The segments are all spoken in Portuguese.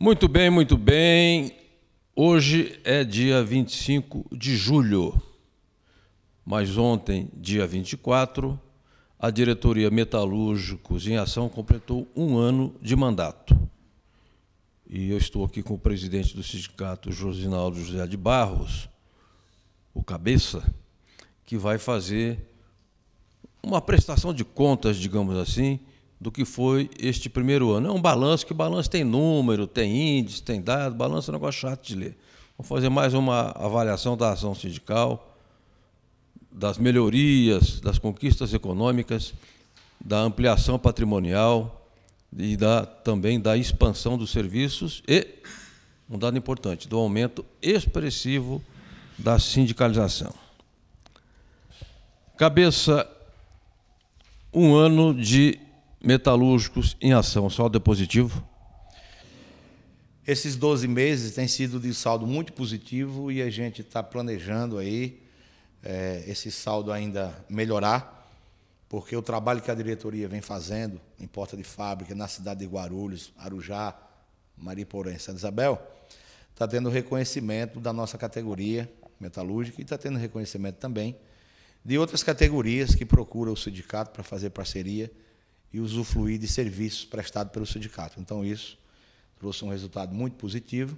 Muito bem, muito bem. Hoje é dia 25 de julho, mas ontem, dia 24, a diretoria Metalúrgicos em Ação completou um ano de mandato. E eu estou aqui com o presidente do sindicato, Josinaldo José de Barros, o Cabeça, que vai fazer uma prestação de contas, digamos assim, do que foi este primeiro ano. É um balanço, que balanço tem número, tem índice, tem dado, balanço é um negócio chato de ler. Vamos fazer mais uma avaliação da ação sindical, das melhorias, das conquistas econômicas, da ampliação patrimonial e da, também da expansão dos serviços e, um dado importante, do aumento expressivo da sindicalização. Cabeça, um ano de metalúrgicos em ação, saldo é positivo? Esses 12 meses têm sido de saldo muito positivo e a gente está planejando aí é, esse saldo ainda melhorar, porque o trabalho que a diretoria vem fazendo em porta de fábrica, na cidade de Guarulhos, Arujá, Mariporã e Santa Isabel, está tendo reconhecimento da nossa categoria metalúrgica e está tendo reconhecimento também de outras categorias que procuram o sindicato para fazer parceria e usufruir de serviços prestados pelo sindicato. Então, isso trouxe um resultado muito positivo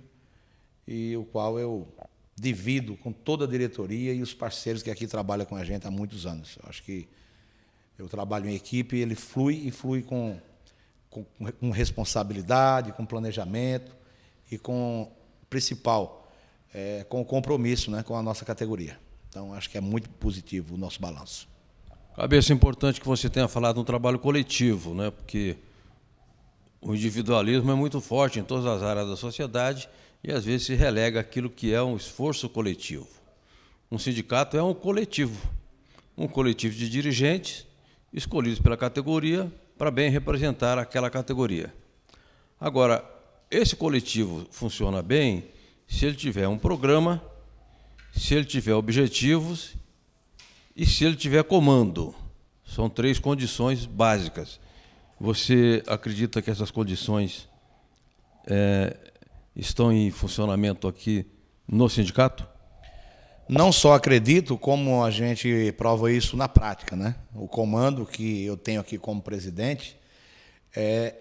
e o qual eu divido com toda a diretoria e os parceiros que aqui trabalham com a gente há muitos anos. Eu acho que eu trabalho em equipe, ele flui e flui com, com, com responsabilidade, com planejamento e com, principal, é, com o compromisso né, com a nossa categoria. Então, acho que é muito positivo o nosso balanço. Cabeça, é importante que você tenha falado no um trabalho coletivo, né? porque o individualismo é muito forte em todas as áreas da sociedade e às vezes se relega aquilo que é um esforço coletivo. Um sindicato é um coletivo, um coletivo de dirigentes escolhidos pela categoria para bem representar aquela categoria. Agora, esse coletivo funciona bem se ele tiver um programa, se ele tiver objetivos e se ele tiver comando. São três condições básicas. Você acredita que essas condições é, estão em funcionamento aqui no sindicato? Não só acredito, como a gente prova isso na prática. Né? O comando que eu tenho aqui como presidente é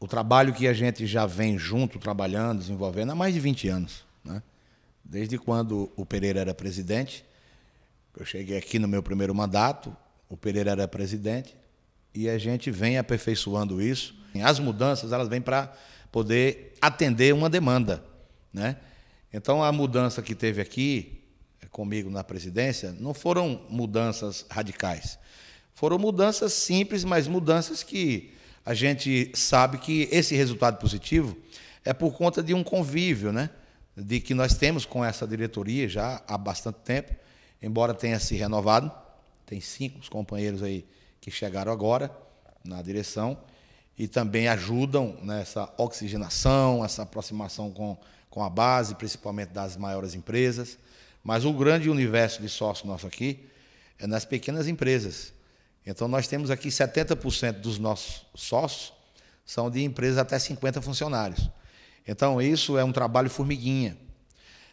o trabalho que a gente já vem junto trabalhando, desenvolvendo há mais de 20 anos. Né? Desde quando o Pereira era presidente, eu cheguei aqui no meu primeiro mandato, o Pereira era presidente, e a gente vem aperfeiçoando isso. As mudanças elas vêm para poder atender uma demanda, né? Então a mudança que teve aqui é, comigo na presidência não foram mudanças radicais, foram mudanças simples, mas mudanças que a gente sabe que esse resultado positivo é por conta de um convívio, né? De que nós temos com essa diretoria já há bastante tempo embora tenha se renovado. Tem cinco companheiros aí que chegaram agora na direção e também ajudam nessa oxigenação, essa aproximação com, com a base, principalmente das maiores empresas. Mas o grande universo de sócio nosso aqui é nas pequenas empresas. Então, nós temos aqui 70% dos nossos sócios são de empresas até 50 funcionários. Então, isso é um trabalho formiguinha.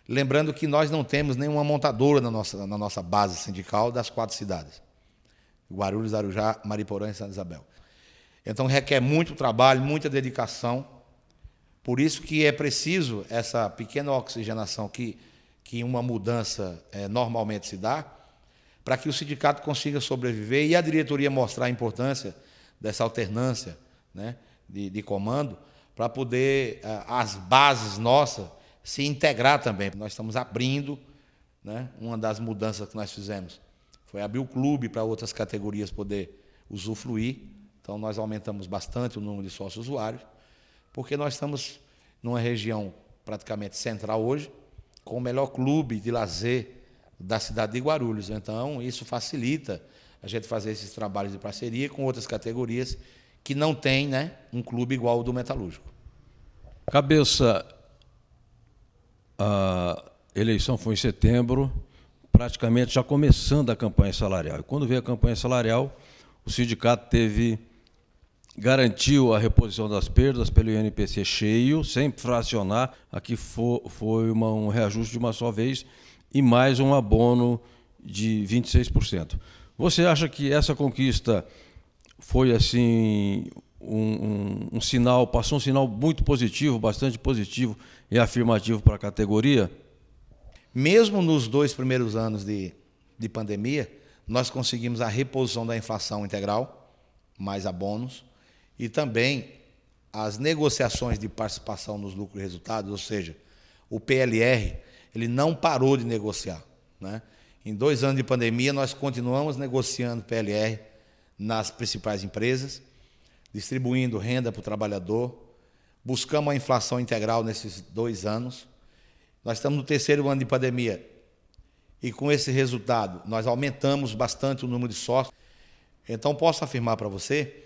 Lembrando que nós não temos nenhuma montadora na nossa, na nossa base sindical das quatro cidades: Guarulhos, Arujá, Mariporã e Santa Isabel. Então requer muito trabalho, muita dedicação. Por isso que é preciso essa pequena oxigenação que, que uma mudança é, normalmente se dá, para que o sindicato consiga sobreviver e a diretoria mostrar a importância dessa alternância né, de, de comando, para poder é, as bases nossas se integrar também. Nós estamos abrindo, né? uma das mudanças que nós fizemos foi abrir o clube para outras categorias poder usufruir. Então, nós aumentamos bastante o número de sócios usuários, porque nós estamos numa região praticamente central hoje, com o melhor clube de lazer da cidade de Guarulhos. Então, isso facilita a gente fazer esses trabalhos de parceria com outras categorias que não tem né, um clube igual ao do Metalúrgico. Cabeça, a eleição foi em setembro, praticamente já começando a campanha salarial. E quando veio a campanha salarial, o sindicato teve garantiu a reposição das perdas pelo INPC cheio, sem fracionar. Aqui foi uma, um reajuste de uma só vez e mais um abono de 26%. Você acha que essa conquista foi assim um, um, um sinal, passou um sinal muito positivo, bastante positivo e afirmativo para a categoria? Mesmo nos dois primeiros anos de, de pandemia, nós conseguimos a reposição da inflação integral, mais abonos, e também as negociações de participação nos lucros e resultados, ou seja, o PLR, ele não parou de negociar. Né? Em dois anos de pandemia, nós continuamos negociando PLR nas principais empresas distribuindo renda para o trabalhador. Buscamos a inflação integral nesses dois anos. Nós estamos no terceiro ano de pandemia e, com esse resultado, nós aumentamos bastante o número de sócios. Então, posso afirmar para você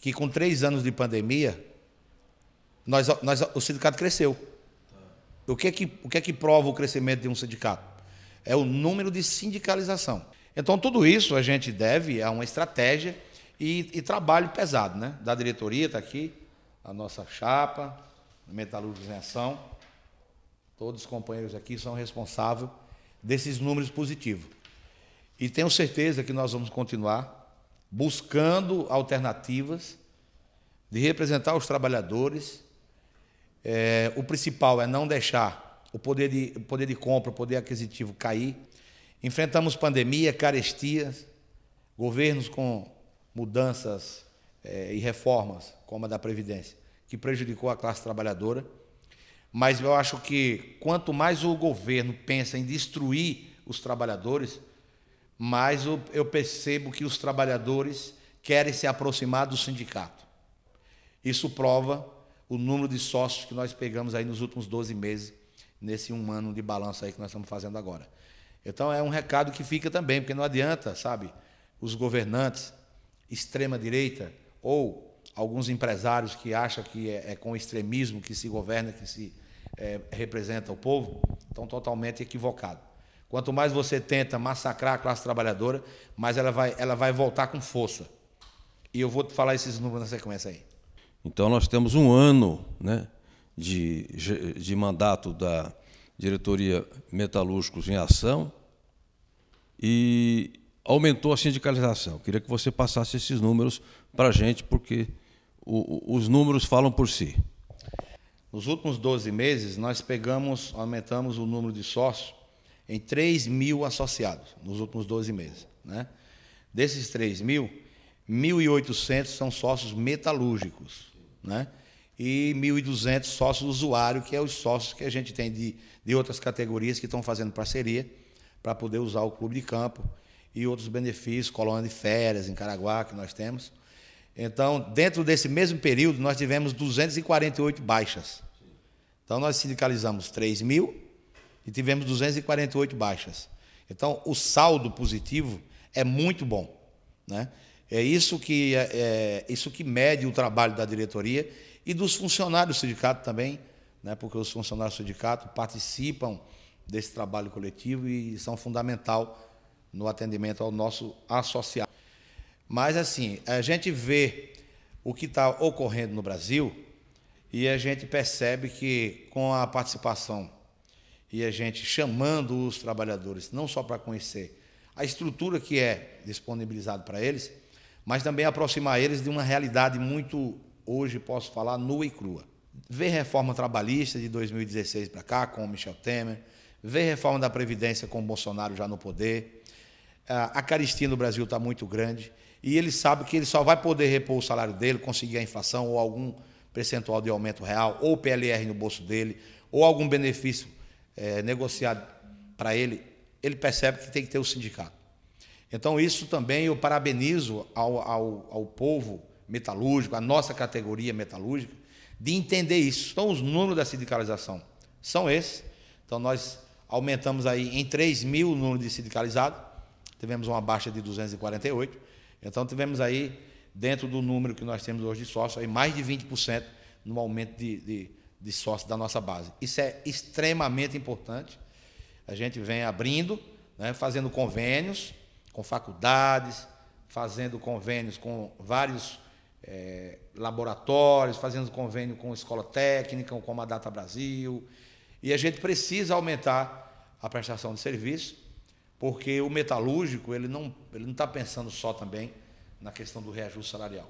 que, com três anos de pandemia, nós, nós, o sindicato cresceu. O que, é que, o que é que prova o crescimento de um sindicato? É o número de sindicalização. Então, tudo isso a gente deve a uma estratégia e, e trabalho pesado, né? Da diretoria está aqui, a nossa chapa, Metalúrgicos em Ação. Todos os companheiros aqui são responsáveis desses números positivos. E tenho certeza que nós vamos continuar buscando alternativas de representar os trabalhadores. É, o principal é não deixar o poder de, o poder de compra, o poder aquisitivo cair. Enfrentamos pandemia, carestias, governos com mudanças é, e reformas, como a da Previdência, que prejudicou a classe trabalhadora. Mas eu acho que quanto mais o governo pensa em destruir os trabalhadores, mais eu percebo que os trabalhadores querem se aproximar do sindicato. Isso prova o número de sócios que nós pegamos aí nos últimos 12 meses, nesse um ano de balanço aí que nós estamos fazendo agora. Então é um recado que fica também, porque não adianta, sabe, os governantes extrema-direita ou alguns empresários que acham que é, é, com extremismo que se governa, que se é, representa o povo, estão totalmente equivocados. Quanto mais você tenta massacrar a classe trabalhadora, mais ela vai, ela vai voltar com força. E eu vou falar esses números na sequência aí. Então, nós temos um ano né, de, de mandato da diretoria Metalúrgicos em Ação e aumentou a sindicalização. Queria que você passasse esses números para a gente, porque o, os números falam por si. Nos últimos 12 meses, nós pegamos, aumentamos o número de sócios em 3 mil associados, nos últimos 12 meses. Né? Desses 3 mil, 1.800 são sócios metalúrgicos, né? e 1.200 sócios usuário, que é os sócios que a gente tem de, de outras categorias que estão fazendo parceria para poder usar o clube de campo e outros benefícios, colônia de férias em Caraguá, que nós temos. Então, dentro desse mesmo período, nós tivemos 248 baixas. Então, nós sindicalizamos 3 mil e tivemos 248 baixas. Então, o saldo positivo é muito bom. Né? É, isso que, é, é isso que mede o trabalho da diretoria e dos funcionários do sindicato também, né? porque os funcionários do sindicato participam desse trabalho coletivo e são fundamental no atendimento ao nosso associado. Mas, assim, a gente vê o que está ocorrendo no Brasil e a gente percebe que, com a participação e a gente chamando os trabalhadores, não só para conhecer a estrutura que é disponibilizada para eles, mas também aproximar eles de uma realidade muito, hoje posso falar, nua e crua. Ver reforma trabalhista de 2016 para cá, com o Michel Temer, ver reforma da Previdência com o Bolsonaro já no poder, a caristia no Brasil está muito grande e ele sabe que ele só vai poder repor o salário dele, conseguir a inflação ou algum percentual de aumento real, ou PLR no bolso dele, ou algum benefício é, negociado para ele, ele percebe que tem que ter o sindicato. Então, isso também eu parabenizo ao, ao, ao povo metalúrgico, a nossa categoria metalúrgica, de entender isso. Então, os números da sindicalização são esses. Então, nós aumentamos aí em 3 mil o número de sindicalizados, tivemos uma baixa de 248. Então, tivemos aí, dentro do número que nós temos hoje de sócios, aí mais de 20% no aumento de, de, de sócios da nossa base. Isso é extremamente importante. A gente vem abrindo, né, fazendo convênios com faculdades, fazendo convênios com vários é, laboratórios, fazendo convênio com escola técnica, com a Data Brasil. E a gente precisa aumentar a prestação de serviço porque o metalúrgico ele não ele não está pensando só também na questão do reajuste salarial.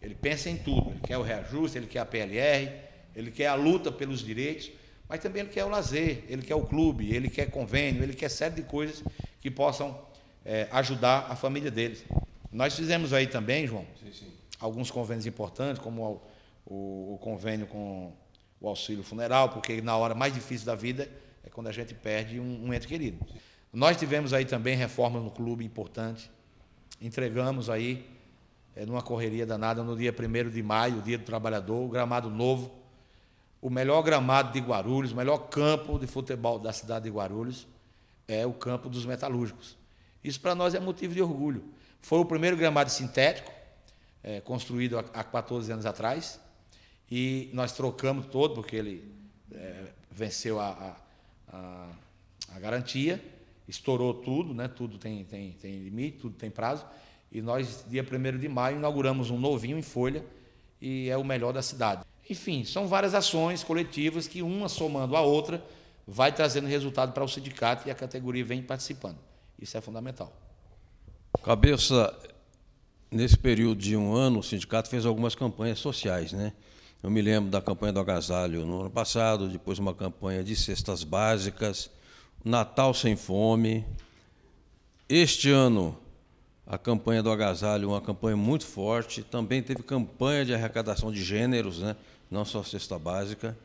Ele pensa em tudo. Ele quer o reajuste, ele quer a PLR, ele quer a luta pelos direitos, mas também ele quer o lazer, ele quer o clube, ele quer convênio, ele quer série de coisas que possam é, ajudar a família deles. Nós fizemos aí também, João, sim, sim. alguns convênios importantes, como o, o convênio com o auxílio funeral, porque na hora mais difícil da vida é quando a gente perde um, um ente querido. Nós tivemos aí também reforma no clube importante. Entregamos aí, é, numa correria danada, no dia 1 de maio, dia do trabalhador, o gramado novo, o melhor gramado de Guarulhos, o melhor campo de futebol da cidade de Guarulhos, é o campo dos metalúrgicos. Isso para nós é motivo de orgulho. Foi o primeiro gramado sintético, é, construído há 14 anos atrás, e nós trocamos todo, porque ele é, venceu a, a, a garantia estourou tudo, né? Tudo tem, tem, tem limite, tudo tem prazo. E nós, dia 1 de maio, inauguramos um novinho em folha e é o melhor da cidade. Enfim, são várias ações coletivas que uma somando a outra vai trazendo resultado para o sindicato e a categoria vem participando. Isso é fundamental. Cabeça, nesse período de um ano, o sindicato fez algumas campanhas sociais, né? Eu me lembro da campanha do agasalho no ano passado, depois uma campanha de cestas básicas, Natal sem fome. Este ano, a campanha do agasalho, uma campanha muito forte. Também teve campanha de arrecadação de gêneros, né? não só cesta básica.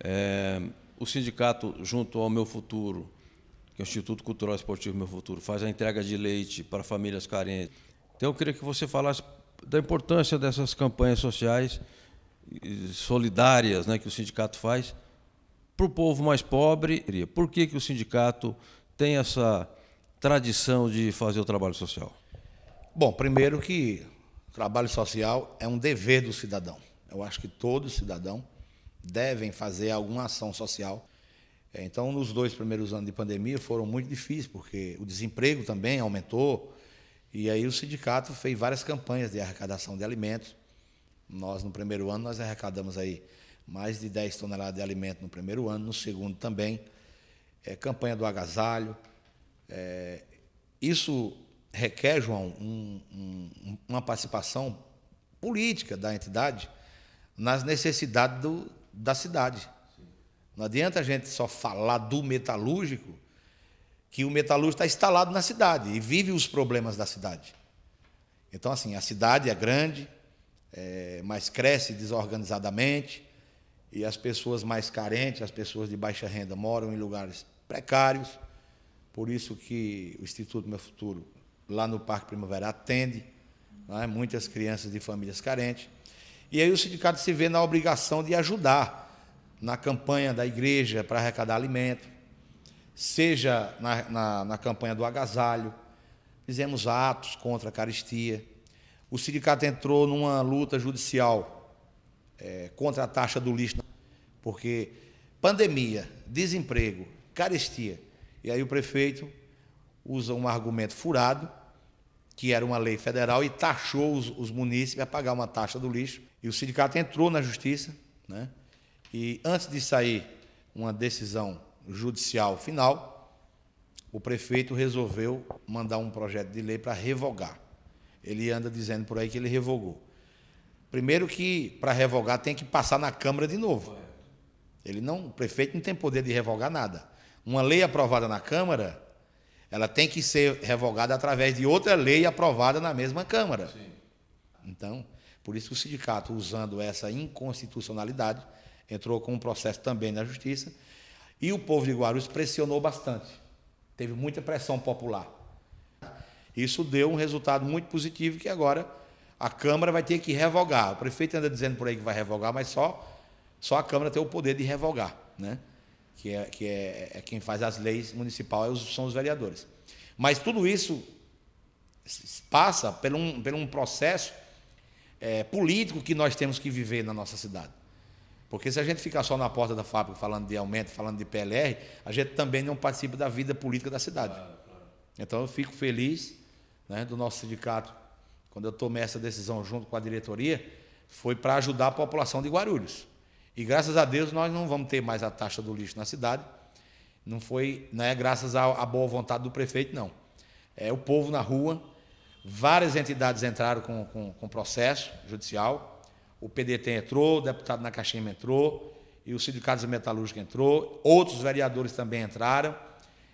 É, o sindicato, junto ao Meu Futuro, que é o Instituto Cultural Esportivo Meu Futuro, faz a entrega de leite para famílias carentes. Então, eu queria que você falasse da importância dessas campanhas sociais solidárias né, que o sindicato faz para o povo mais pobre. Por que, que o sindicato tem essa tradição de fazer o trabalho social? Bom, primeiro que o trabalho social é um dever do cidadão. Eu acho que todo cidadão devem fazer alguma ação social. É, então, nos dois primeiros anos de pandemia foram muito difíceis, porque o desemprego também aumentou. E aí o sindicato fez várias campanhas de arrecadação de alimentos. Nós, no primeiro ano, nós arrecadamos aí mais de 10 toneladas de alimento no primeiro ano, no segundo também, é, campanha do agasalho. É, isso requer, João, um, um, uma participação política da entidade nas necessidades do, da cidade. Sim. Não adianta a gente só falar do metalúrgico, que o metalúrgico está instalado na cidade e vive os problemas da cidade. Então, assim, a cidade é grande, é, mas cresce desorganizadamente, e as pessoas mais carentes, as pessoas de baixa renda, moram em lugares precários. Por isso que o Instituto Meu Futuro, lá no Parque Primavera, atende né, muitas crianças de famílias carentes. E aí o sindicato se vê na obrigação de ajudar na campanha da igreja para arrecadar alimento, seja na, na, na, campanha do agasalho. Fizemos atos contra a caristia. O sindicato entrou numa luta judicial é, contra a taxa do lixo, porque pandemia, desemprego, carestia. E aí o prefeito usa um argumento furado, que era uma lei federal, e taxou os, os munícipes a pagar uma taxa do lixo. E o sindicato entrou na justiça, né? e antes de sair uma decisão judicial final, o prefeito resolveu mandar um projeto de lei para revogar. Ele anda dizendo por aí que ele revogou. Primeiro que para revogar tem que passar na Câmara de novo. Ele não, o prefeito não tem poder de revogar nada. Uma lei aprovada na Câmara, ela tem que ser revogada através de outra lei aprovada na mesma Câmara. Sim. Então, por isso que o sindicato, usando essa inconstitucionalidade, entrou com um processo também na justiça. E o povo de Guarulhos pressionou bastante. Teve muita pressão popular. Isso deu um resultado muito positivo que agora a Câmara vai ter que revogar. O prefeito anda dizendo por aí que vai revogar, mas só, só a Câmara tem o poder de revogar, né? que, é, que é, é quem faz as leis municipais, é são os vereadores. Mas tudo isso passa por um, por um processo é, político que nós temos que viver na nossa cidade. Porque se a gente ficar só na porta da fábrica falando de aumento, falando de PLR, a gente também não participa da vida política da cidade. Então eu fico feliz né, do nosso sindicato quando eu tomei essa decisão junto com a diretoria, foi para ajudar a população de Guarulhos. E graças a Deus nós não vamos ter mais a taxa do lixo na cidade. Não foi, não é graças à, boa vontade do prefeito, não. É o povo na rua. Várias entidades entraram com, com, com processo judicial. O PDT entrou, o deputado na entrou, e o Sindicato de Metalúrgica entrou, outros vereadores também entraram.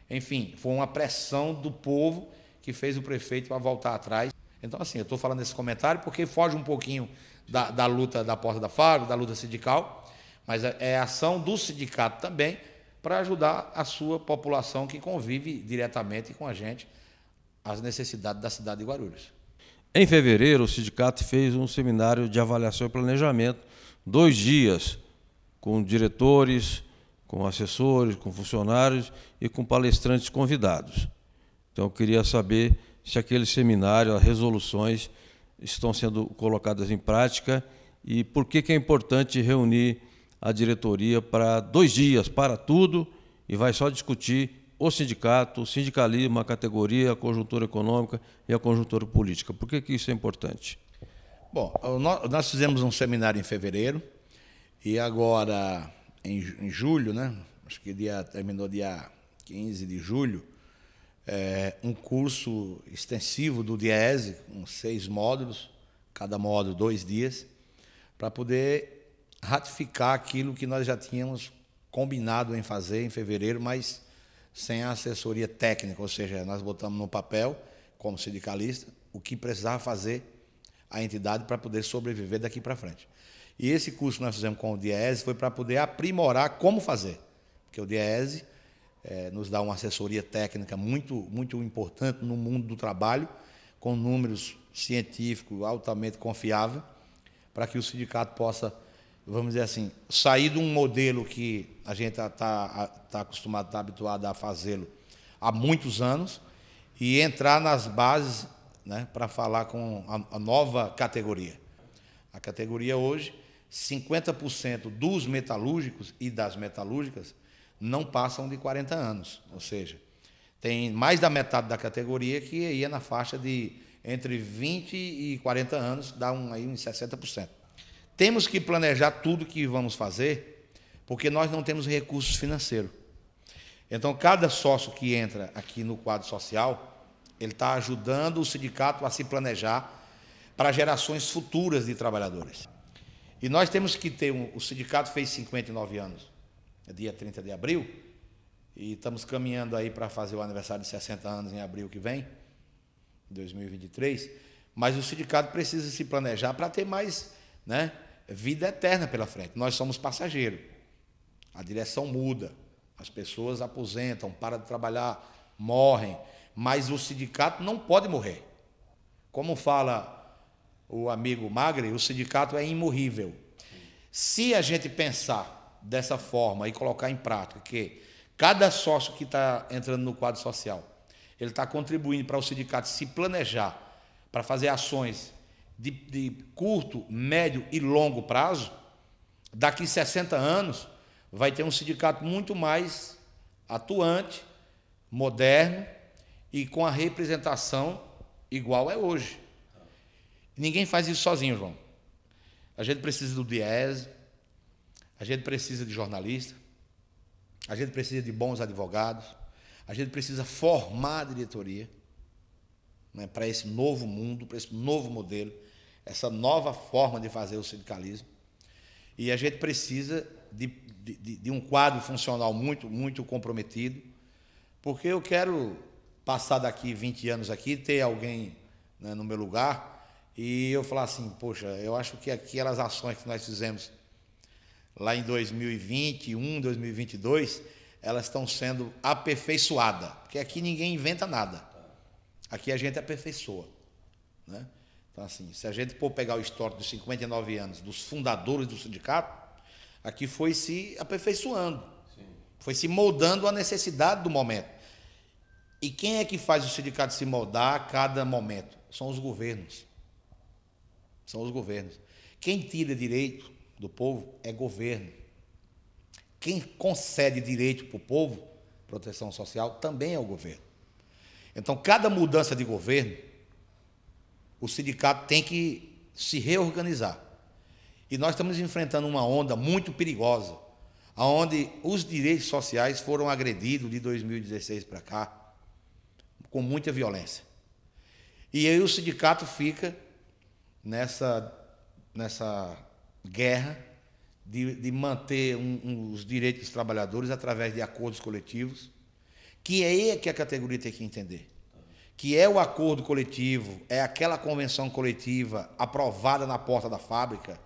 Enfim, foi uma pressão do povo que fez o prefeito para voltar atrás. Então, assim, eu estou falando esse comentário porque foge um pouquinho da, da luta da porta da fábrica, da luta sindical, mas é, é, a ação do sindicato também para ajudar a sua população que convive diretamente com a gente as necessidades da cidade de Guarulhos. Em fevereiro, o sindicato fez um seminário de avaliação e planejamento, dois dias, com diretores, com assessores, com funcionários e com palestrantes convidados. Então, eu queria saber se aquele seminário, as resoluções estão sendo colocadas em prática e por que, que é importante reunir a diretoria para dois dias, para tudo, e vai só discutir o sindicato, o sindicalismo, a categoria, a conjuntura econômica e a conjuntura política. Por que, que isso é importante? Bom, nós fizemos um seminário em fevereiro e agora em julho, né? Acho que dia, terminou dia 15 de julho, é, um curso extensivo do DIESE, com seis módulos, cada módulo dois dias, para poder ratificar aquilo que nós já tínhamos combinado em fazer em fevereiro, mas sem a assessoria técnica, ou seja, nós botamos no papel, como sindicalista, o que precisava fazer a entidade para poder sobreviver daqui para frente. E esse curso que nós fizemos com o DIESE foi para poder aprimorar como fazer, porque o DIESE é, nos dá uma assessoria técnica muito, muito importante no mundo do trabalho, com números científicos altamente confiáveis, para que o sindicato possa, vamos dizer assim, sair de um modelo que a gente está tá, acostumado, está habituado a fazê-lo há muitos anos, e entrar nas bases né, para falar com a, a nova categoria. A categoria hoje, 50% dos metalúrgicos e das metalúrgicas não passam de 40 anos. Ou seja, tem mais da metade da categoria que ia na faixa de entre 20 e 40 anos, dá um, aí uns 60%. Temos que planejar tudo que vamos fazer, porque nós não temos recursos financeiros. Então, cada sócio que entra aqui no quadro social, ele está ajudando o sindicato a se planejar para gerações futuras de trabalhadores. E nós temos que ter um, o sindicato fez 59 anos é dia 30 de abril, e estamos caminhando aí para fazer o aniversário de 60 anos em abril que vem, 2023. Mas o sindicato precisa se planejar para ter mais né, vida eterna pela frente. Nós somos passageiros. A direção muda, as pessoas aposentam, param de trabalhar, morrem. Mas o sindicato não pode morrer. Como fala o amigo Magre, o sindicato é imorrível. Se a gente pensar dessa forma e colocar em prática que cada sócio que está entrando no quadro social, ele está contribuindo para o sindicato se planejar para fazer ações de, de, curto, médio e longo prazo, daqui 60 anos vai ter um sindicato muito mais atuante, moderno e com a representação igual é hoje. Ninguém faz isso sozinho, João. A gente precisa do Diese, a gente precisa de jornalistas, a gente precisa de bons advogados, a gente precisa formar a diretoria né, para esse novo mundo, para esse novo modelo, essa nova forma de fazer o sindicalismo. E a gente precisa de, de, de um quadro funcional muito, muito comprometido, porque eu quero passar daqui 20 anos aqui, ter alguém né, no meu lugar e eu falar assim, poxa, eu acho que aquelas ações que nós fizemos lá em 2021, 2022, elas estão sendo aperfeiçoadas. Porque aqui ninguém inventa nada. Aqui a gente aperfeiçoa. Né? Então, assim, se a gente for pegar o histórico dos 59 anos dos fundadores do sindicato, aqui foi se aperfeiçoando, Sim. foi se moldando à necessidade do momento. E quem é que faz o sindicato se moldar a cada momento? São os governos. São os governos. Quem tira direito do povo é governo. Quem concede direito para o povo, proteção social, também é o governo. Então, cada mudança de governo, o sindicato tem que se reorganizar. E nós estamos enfrentando uma onda muito perigosa, onde os direitos sociais foram agredidos de 2016 para cá, com muita violência. E aí o sindicato fica nessa, nessa guerra de, de manter um, um, os direitos dos trabalhadores através de acordos coletivos, que é aí que a categoria tem que entender. Que é o acordo coletivo, é aquela convenção coletiva aprovada na porta da fábrica,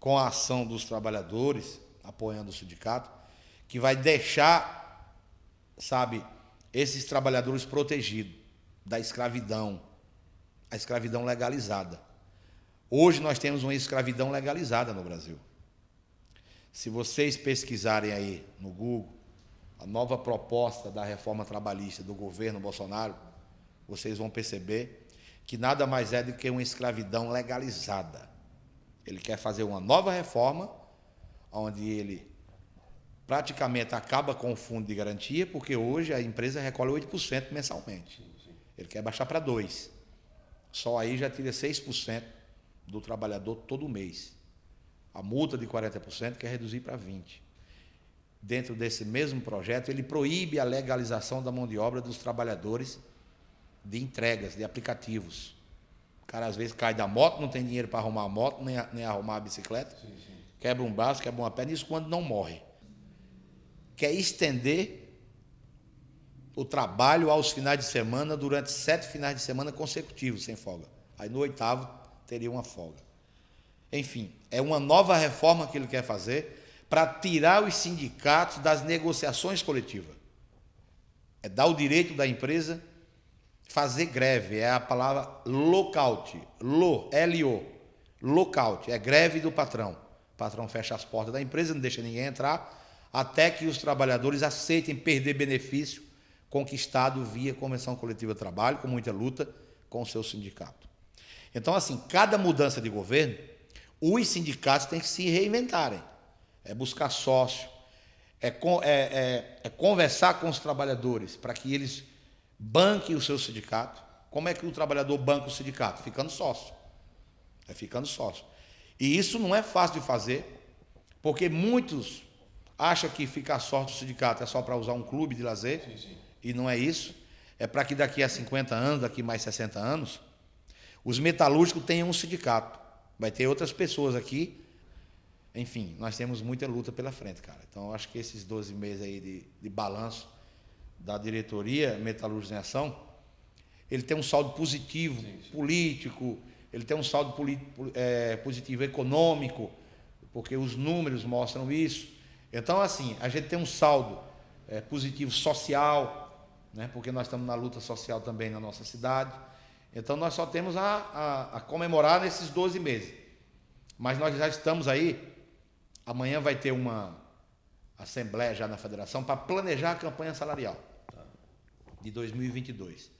com a ação dos trabalhadores, apoiando o sindicato, que vai deixar, sabe, esses trabalhadores protegidos da escravidão, a escravidão legalizada. Hoje nós temos uma escravidão legalizada no Brasil. Se vocês pesquisarem aí no Google a nova proposta da reforma trabalhista do governo Bolsonaro, vocês vão perceber que nada mais é do que uma escravidão legalizada. Ele quer fazer uma nova reforma, onde ele praticamente acaba com o fundo de garantia, porque hoje a empresa recolhe 8% mensalmente. Ele quer baixar para 2%. Só aí já tira 6% do trabalhador todo mês. A multa de 40% quer é reduzir para 20%. Dentro desse mesmo projeto, ele proíbe a legalização da mão de obra dos trabalhadores de entregas, de aplicativos. O cara às vezes cai da moto, não tem dinheiro para arrumar a moto, nem, nem arrumar a bicicleta, sim, sim. quebra um braço, quebra uma perna, isso quando não morre. Quer estender o trabalho aos finais de semana durante sete finais de semana consecutivos, sem folga. Aí no oitavo teria uma folga. Enfim, é uma nova reforma que ele quer fazer para tirar os sindicatos das negociações coletivas. É dar o direito da empresa fazer greve, é a palavra lockout, lo, L-O, lockout, é greve do patrão. O patrão fecha as portas da empresa, não deixa ninguém entrar, até que os trabalhadores aceitem perder benefício conquistado via convenção coletiva de trabalho, com muita luta, com o seu sindicato. Então, assim, cada mudança de governo, os sindicatos têm que se reinventarem. É buscar sócio, é, é, é, é conversar com os trabalhadores para que eles banquem o seu sindicato. Como é que o trabalhador banca o sindicato? Ficando sócio. É ficando sócio. E isso não é fácil de fazer, porque muitos acham que ficar sócio do sindicato é só para usar um clube de lazer, sim, sim. e não é isso. É para que daqui a 50 anos, daqui mais 60 anos, os metalúrgicos têm um sindicato. Vai ter outras pessoas aqui. Enfim, nós temos muita luta pela frente, cara. Então, acho que esses 12 meses aí de, de balanço da diretoria Metalúrgica em Ação, ele tem um saldo positivo sim, sim. político, ele tem um saldo é, positivo econômico, porque os números mostram isso. Então, assim, a gente tem um saldo é, positivo social, né, porque nós estamos na luta social também na nossa cidade. Então nós só temos a, a, a comemorar nesses 12 meses. Mas nós já estamos aí. Amanhã vai ter uma assembleia já na federação para planejar a campanha salarial de 2022.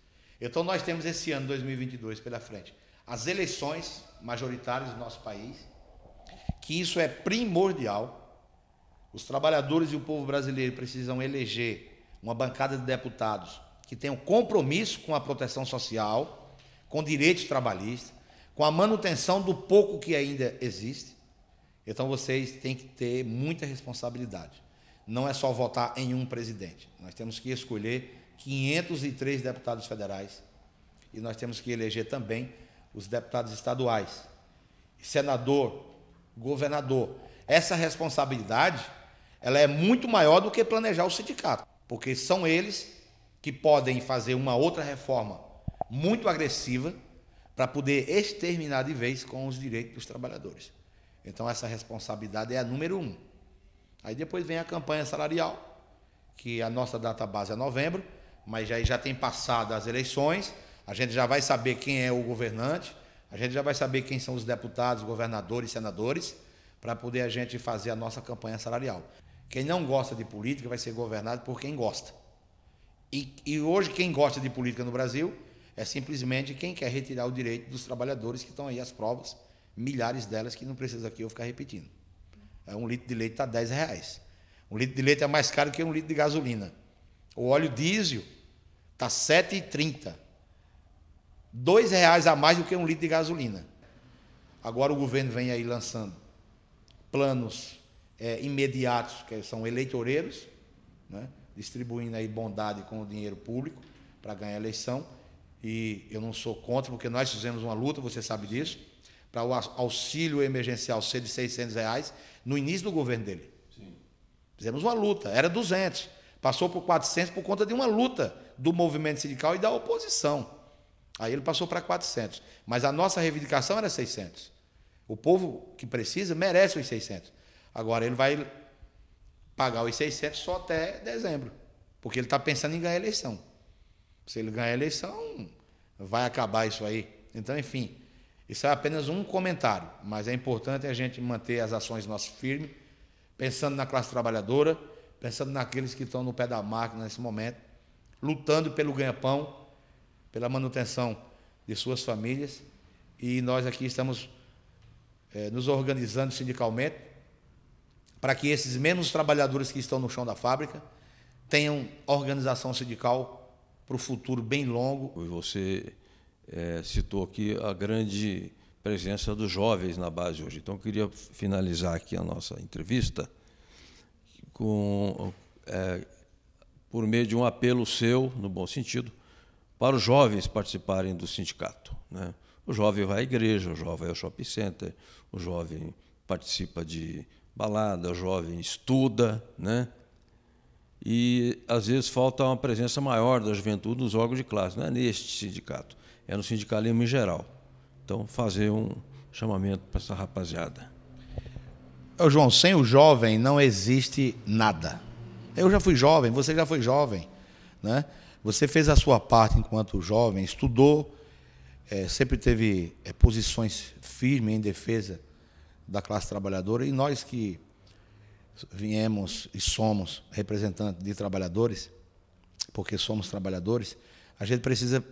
Então nós temos esse ano 2022 pela frente as eleições majoritárias do nosso país, que isso é primordial. Os trabalhadores e o povo brasileiro precisam eleger uma bancada de deputados que tenham compromisso com a proteção social com direitos trabalhistas, com a manutenção do pouco que ainda existe. Então vocês têm que ter muita responsabilidade. Não é só votar em um presidente. Nós temos que escolher 503 deputados federais e nós temos que eleger também os deputados estaduais, senador, governador. Essa responsabilidade, ela é muito maior do que planejar o sindicato, porque são eles que podem fazer uma outra reforma muito agressiva para poder exterminar de vez com os direitos dos trabalhadores. Então, essa responsabilidade é a número um. Aí depois vem a campanha salarial, que a nossa data base é novembro, mas aí já tem passado as eleições, a gente já vai saber quem é o governante, a gente já vai saber quem são os deputados, governadores, senadores, para poder a gente fazer a nossa campanha salarial. Quem não gosta de política vai ser governado por quem gosta. E, e hoje, quem gosta de política no Brasil é simplesmente quem quer retirar o direito dos trabalhadores que estão aí as provas, milhares delas que não precisa aqui eu ficar repetindo. É um litro de leite está 10 reais. Um litro de leite é mais caro que um litro de gasolina. O óleo diesel está 7,30. Dois reais a mais do que um litro de gasolina. Agora o governo vem aí lançando planos é, imediatos, que são eleitoreiros, né? distribuindo aí bondade com o dinheiro público para ganhar eleição e eu não sou contra, porque nós fizemos uma luta, você sabe disso, para o auxílio emergencial ser de 600 reais no início do governo dele. Sim. Fizemos uma luta, era 200, passou por 400 por conta de uma luta do movimento sindical e da oposição. Aí ele passou para 400, mas a nossa reivindicação era 600. O povo que precisa merece os 600. Agora ele vai pagar os 600 só até dezembro, porque ele está pensando em ganhar a eleição. Se ele ganhar a eleição, vai acabar isso aí. Então, enfim, isso é apenas um comentário, mas é importante a gente manter as ações nossas firmes, pensando na classe trabalhadora, pensando naqueles que estão no pé da máquina nesse momento, lutando pelo ganha-pão, pela manutenção de suas famílias. E nós aqui estamos é, nos organizando sindicalmente para que esses mesmos trabalhadores que estão no chão da fábrica tenham organização sindical para o futuro bem longo. Você é, citou aqui a grande presença dos jovens na base hoje. Então, eu queria finalizar aqui a nossa entrevista com, é, por meio de um apelo seu, no bom sentido, para os jovens participarem do sindicato. Né? O jovem vai à igreja, o jovem vai ao shopping center, o jovem participa de balada, o jovem estuda, né? e às vezes falta uma presença maior da juventude nos órgãos de classe, não é neste sindicato, é no sindicalismo em geral. Então, fazer um chamamento para essa rapaziada. Ô, João, sem o jovem não existe nada. Eu já fui jovem, você já foi jovem. Né? Você fez a sua parte enquanto jovem, estudou, é, sempre teve é, posições firmes em defesa da classe trabalhadora, e nós que viemos e somos representantes de trabalhadores, porque somos trabalhadores, a gente precisa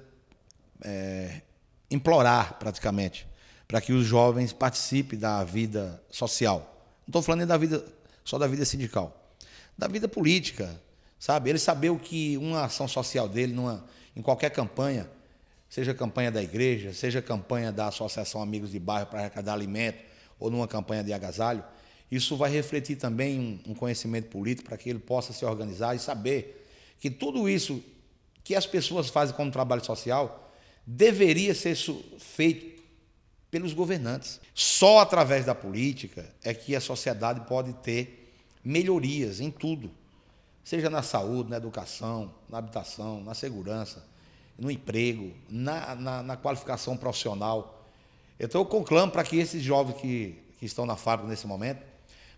é, implorar praticamente para que os jovens participem da vida social. Não estou falando nem da vida só da vida sindical, da vida política, sabe? Ele saber o que uma ação social dele, numa, em qualquer campanha, seja campanha da igreja, seja campanha da Associação Amigos de Bairro para arrecadar alimento, ou numa campanha de agasalho, isso vai refletir também um conhecimento político para que ele possa se organizar e saber que tudo isso que as pessoas fazem como trabalho social deveria ser feito pelos governantes. Só através da política é que a sociedade pode ter melhorias em tudo, seja na saúde, na educação, na habitação, na segurança, no emprego, na, na, na qualificação profissional. Então, eu conclamo para que esses jovens que, que estão na fábrica nesse momento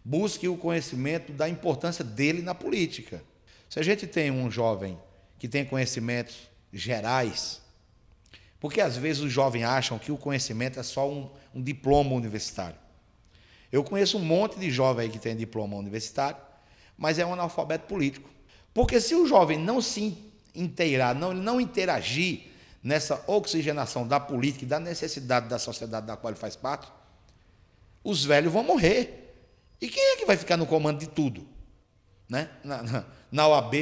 busque o conhecimento da importância dele na política. Se a gente tem um jovem que tem conhecimentos gerais, porque às vezes os jovens acham que o conhecimento é só um, um diploma universitário. Eu conheço um monte de jovem aí que tem diploma universitário, mas é um analfabeto político. Porque se o jovem não se inteirar, não, não interagir nessa oxigenação da política e da necessidade da sociedade da qual ele faz parte, os velhos vão morrer. E quem é que vai ficar no comando de tudo? Né? Na, na, na OAB?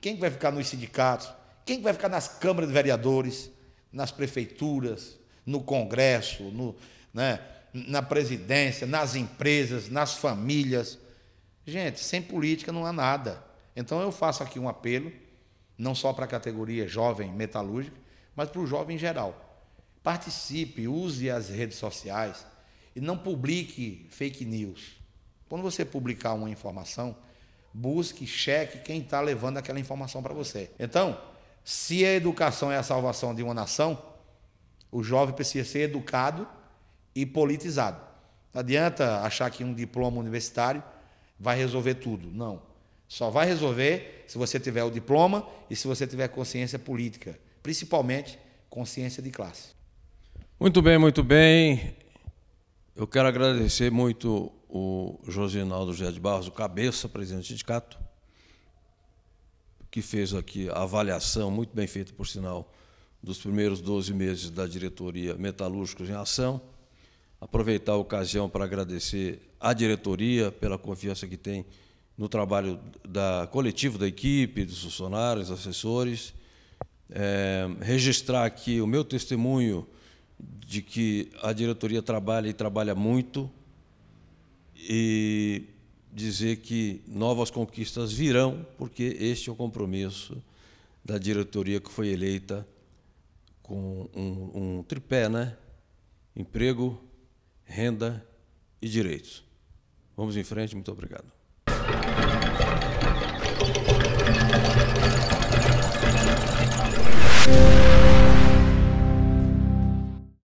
Quem vai ficar nos sindicatos? Quem vai ficar nas câmaras de vereadores? Nas prefeituras? No Congresso? No, né? Na presidência? Nas empresas? Nas famílias? Gente, sem política não há nada. Então eu faço aqui um apelo, não só para a categoria jovem metalúrgica, mas para o jovem em geral. Participe, use as redes sociais e não publique fake news. Quando você publicar uma informação, busque, cheque quem está levando aquela informação para você. Então, se a educação é a salvação de uma nação, o jovem precisa ser educado e politizado. Não adianta achar que um diploma universitário vai resolver tudo. Não. Só vai resolver se você tiver o diploma e se você tiver consciência política, principalmente consciência de classe. Muito bem, muito bem. Eu quero agradecer muito o Josinaldo José de Barros, o cabeça, presidente do sindicato, que fez aqui a avaliação, muito bem feita, por sinal, dos primeiros 12 meses da diretoria Metalúrgicos em Ação. Aproveitar a ocasião para agradecer à diretoria pela confiança que tem no trabalho da coletivo da equipe, dos funcionários, assessores. É, registrar aqui o meu testemunho de que a diretoria trabalha e trabalha muito, e dizer que novas conquistas virão, porque este é o compromisso da diretoria que foi eleita com um, um tripé, né? Emprego, renda e direitos. Vamos em frente, muito obrigado.